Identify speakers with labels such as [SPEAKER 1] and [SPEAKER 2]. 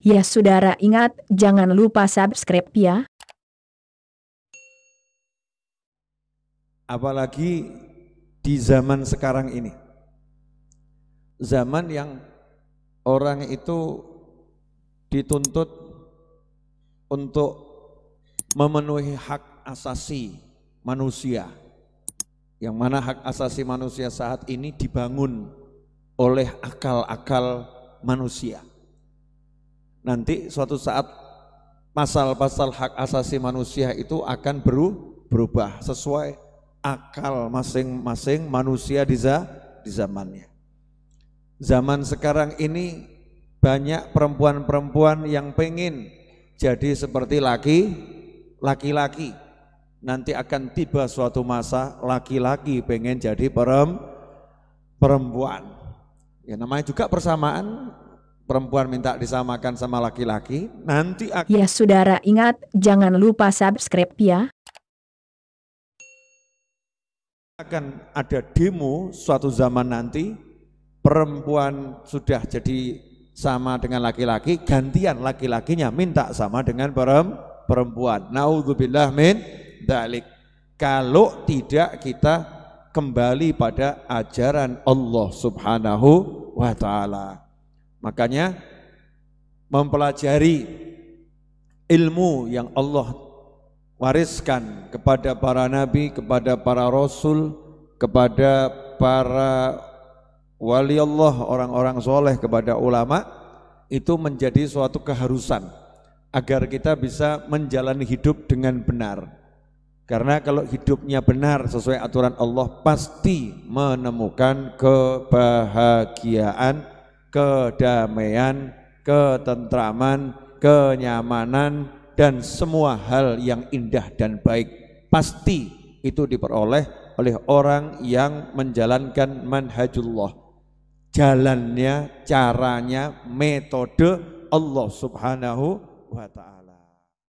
[SPEAKER 1] Ya saudara ingat, jangan lupa subscribe ya.
[SPEAKER 2] Apalagi di zaman sekarang ini. Zaman yang orang itu dituntut untuk memenuhi hak asasi manusia yang mana hak asasi manusia saat ini dibangun oleh akal-akal manusia. Nanti suatu saat pasal-pasal hak asasi manusia itu akan berubah sesuai akal masing-masing manusia di, zamannya. Zaman sekarang ini banyak perempuan-perempuan yang pengen jadi seperti laki-laki nanti akan tiba suatu masa laki-laki pengen jadi perempuan. Ya namanya juga persamaan, perempuan minta disamakan sama laki-laki, nanti akan...
[SPEAKER 1] Ya saudara ingat, jangan lupa subscribe ya.
[SPEAKER 2] Akan ada demo suatu zaman nanti, perempuan sudah jadi sama dengan laki-laki, gantian laki-lakinya minta sama dengan perempuan. Naudzubillah min dalik kalau tidak kita kembali pada ajaran Allah Subhanahu wa taala. Makanya mempelajari ilmu yang Allah wariskan kepada para nabi, kepada para rasul, kepada para wali Allah, orang-orang soleh, kepada ulama itu menjadi suatu keharusan agar kita bisa menjalani hidup dengan benar karena kalau hidupnya benar sesuai aturan Allah pasti menemukan kebahagiaan, kedamaian, ketentraman, kenyamanan dan semua hal yang indah dan baik pasti itu diperoleh oleh orang yang menjalankan manhajullah. Jalannya, caranya, metode Allah Subhanahu wa taala.